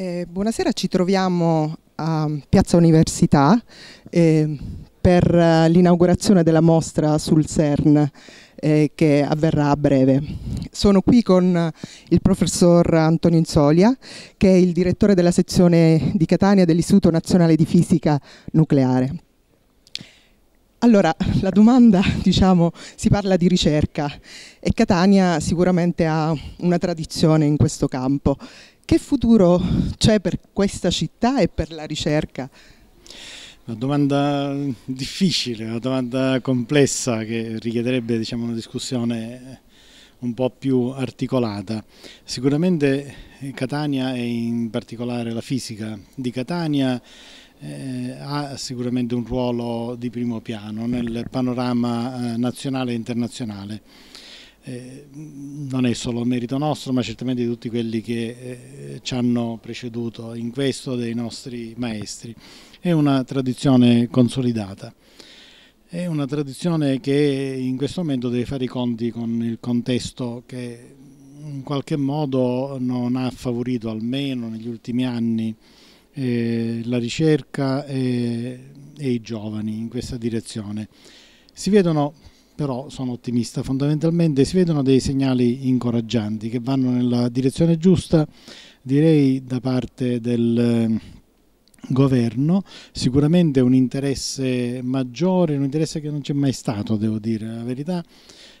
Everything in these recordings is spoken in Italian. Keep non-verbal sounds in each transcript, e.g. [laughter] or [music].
Eh, buonasera, ci troviamo a Piazza Università eh, per eh, l'inaugurazione della mostra sul CERN eh, che avverrà a breve. Sono qui con eh, il professor Antonio Insolia che è il direttore della sezione di Catania dell'Istituto Nazionale di Fisica Nucleare. Allora, la domanda, [laughs] diciamo, si parla di ricerca e Catania sicuramente ha una tradizione in questo campo. Che futuro c'è per questa città e per la ricerca? Una domanda difficile, una domanda complessa che richiederebbe diciamo, una discussione un po' più articolata. Sicuramente Catania e in particolare la fisica di Catania eh, ha sicuramente un ruolo di primo piano nel panorama eh, nazionale e internazionale. Eh, non è solo merito nostro, ma certamente di tutti quelli che eh, ci hanno preceduto in questo, dei nostri maestri. È una tradizione consolidata, è una tradizione che in questo momento deve fare i conti con il contesto che in qualche modo non ha favorito, almeno negli ultimi anni, eh, la ricerca e, eh, e i giovani in questa direzione. Si vedono però sono ottimista. Fondamentalmente si vedono dei segnali incoraggianti che vanno nella direzione giusta, direi da parte del eh, governo, sicuramente un interesse maggiore, un interesse che non c'è mai stato, devo dire la verità,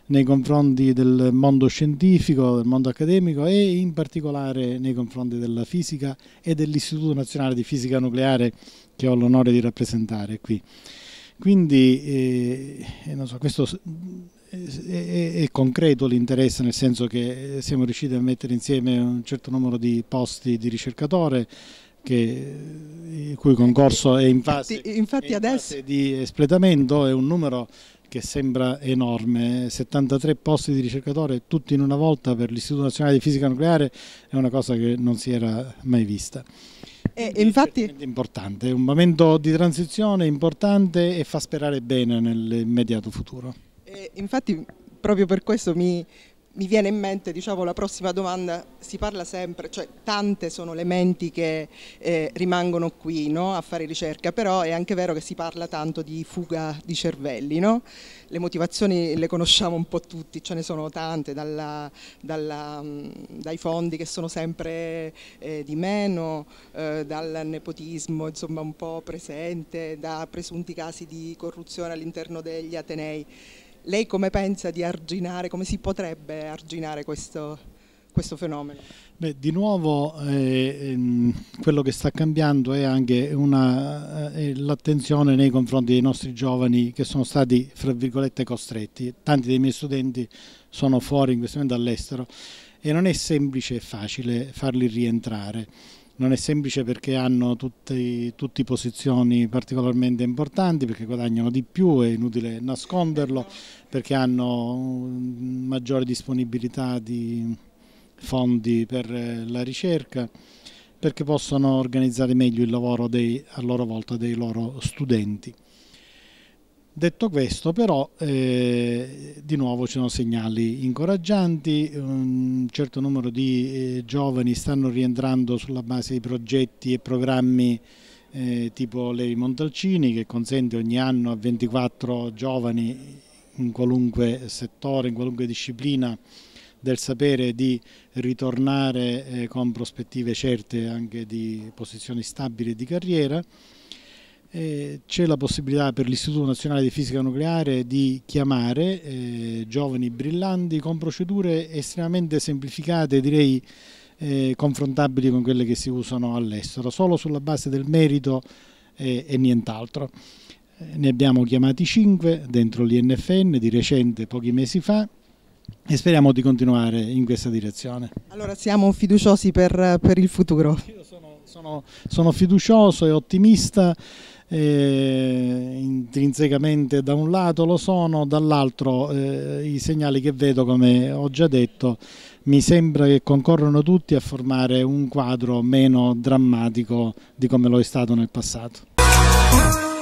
nei confronti del mondo scientifico, del mondo accademico e in particolare nei confronti della fisica e dell'Istituto Nazionale di Fisica Nucleare che ho l'onore di rappresentare qui. Quindi eh, eh so, questo è, è, è concreto l'interesse nel senso che eh, siamo riusciti a mettere insieme un certo numero di posti di ricercatore che, eh, il cui concorso è in fase, infatti, infatti è in fase di espletamento, è un numero che sembra enorme, 73 posti di ricercatore tutti in una volta per l'Istituto Nazionale di Fisica Nucleare è una cosa che non si era mai vista. E, eh, e infatti... È importante, è un momento di transizione importante e fa sperare bene nell'immediato futuro. E eh, infatti proprio per questo mi, mi viene in mente diciamo, la prossima domanda, si parla sempre, cioè tante sono le menti che eh, rimangono qui no? a fare ricerca, però è anche vero che si parla tanto di fuga di cervelli, no? le motivazioni le conosciamo un po' tutti, ce ne sono tante, dalla, dalla, mm, dai fondi che sono sempre eh, di meno, eh, dal nepotismo insomma, un po' presente, da presunti casi di corruzione all'interno degli Atenei. Lei come pensa di arginare, come si potrebbe arginare questo, questo fenomeno? Beh, di nuovo eh, ehm, quello che sta cambiando è anche eh, l'attenzione nei confronti dei nostri giovani che sono stati, fra virgolette, costretti. Tanti dei miei studenti sono fuori in questo momento all'estero e non è semplice e facile farli rientrare non è semplice perché hanno tutte, posizioni particolarmente importanti, perché guadagnano di più, è inutile nasconderlo, perché hanno mm, maggiore disponibilità di fondi per eh, la ricerca, perché possono organizzare meglio il lavoro dei, a loro volta dei loro studenti. Detto questo però eh, di nuovo ci sono segnali incoraggianti, un certo numero di eh, giovani stanno rientrando sulla base di progetti e programmi eh, tipo Levi Montalcini che consente ogni anno a 24 giovani in qualunque settore, in qualunque disciplina del sapere di ritornare eh, con prospettive certe anche di posizioni stabili di carriera. Eh, c'è la possibilità per l'Istituto Nazionale di Fisica Nucleare di chiamare eh, giovani brillanti con procedure estremamente semplificate, direi eh, confrontabili con quelle che si usano all'estero, solo sulla base del merito eh, e nient'altro. Eh, ne abbiamo chiamati 5 dentro l'INFN di recente, pochi mesi fa, e speriamo di continuare in questa direzione. Allora siamo fiduciosi per, per il futuro. Io sono, sono, sono fiducioso e ottimista eh, intrinsecamente da un lato lo sono, dall'altro eh, i segnali che vedo, come ho già detto, mi sembra che concorrono tutti a formare un quadro meno drammatico di come lo è stato nel passato.